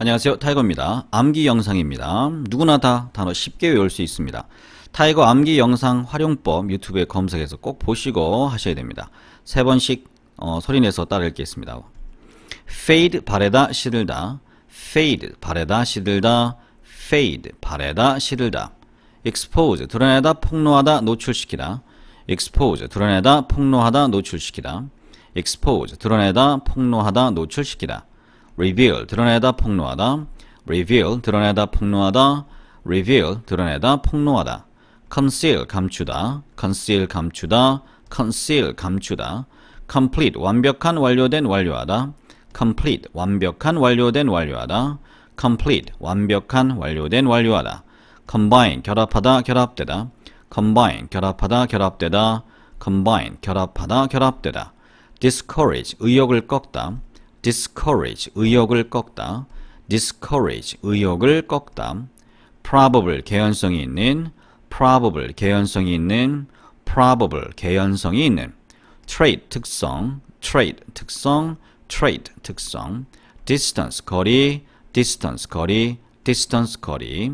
안녕하세요 타이거입니다 암기 영상입니다 누구나 다 단어 쉽게 외울 수 있습니다 타이거 암기 영상 활용법 유튜브에 검색해서 꼭 보시고 하셔야 됩니다 세 번씩 어, 소리내서 따라 읽겠습니다 fade 바래다 시들다 fade 바래다 시들다 fade 바래다 시들다 expose 드러내다 폭로하다 노출시키다 expose 드러내다 폭로하다 노출시키다 expose 드러내다 폭로하다 노출시키다 reveal 드러내다 폭로하다 reveal 드러내다 폭로하다 reveal 드러내다 폭로하다 conceal 감추다 conceal 감추다 conceal 감추다 complete 완벽한 완료된 완료하다 complete 완벽한 완료된 완료하다 complete 완벽한 완료된 완료하다 combine 결합하다 결합되다 combine 결합하다 결합되다 combine 결합하다 결합되다 discourage 의욕을 꺾다 discourage 의욕을 꺾다 discourage 의욕을 꺾다 probable 개연성이 있는 probable 개연성이 있는 probable 개연성이 있는 trait 특성 trait 특성 trait 특성 distance 거리 distance 거리 distance 거리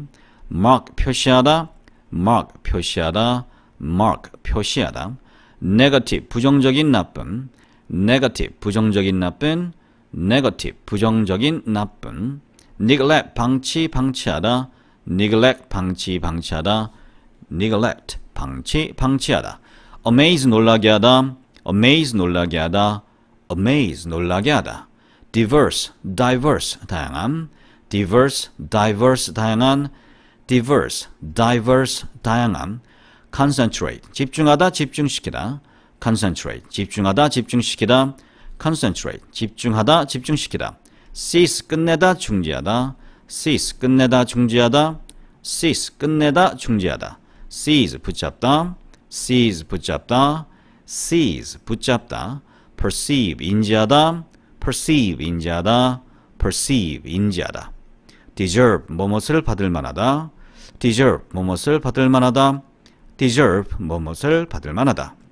mark 표시하다 mark 표시하다 mark 표시하다 negative 부정적인 나쁨 negative 부정적인 나쁨 negative 부정적인 나쁨 neglect 방치 방치하다 neglect 방치 방치하다 neglect 방치 방치하다 amaze 놀라게 하다 amaze 놀라게 하다 amaze 놀라게 하다 diverse diverse 다양함 diverse diverse 다양한 diverse diverse 다양함 concentrate 집중하다 집중시키다 concentrate 집중하다 집중시키다 concentrate 집중하다 집중시키다 cease 끝내다 중지하다 cease 끝내다 중지하다 cease 끝내다 중지하다 seize 붙잡다 seize 붙잡다 seize 붙잡다 perceive 인지하다 perceive 인지하다 perceive 인지하다 deserve 뭐뭇을 받을 만하다 deserve 뭐뭇을 받을 만하다 deserve 뭐뭇을 받을 만하다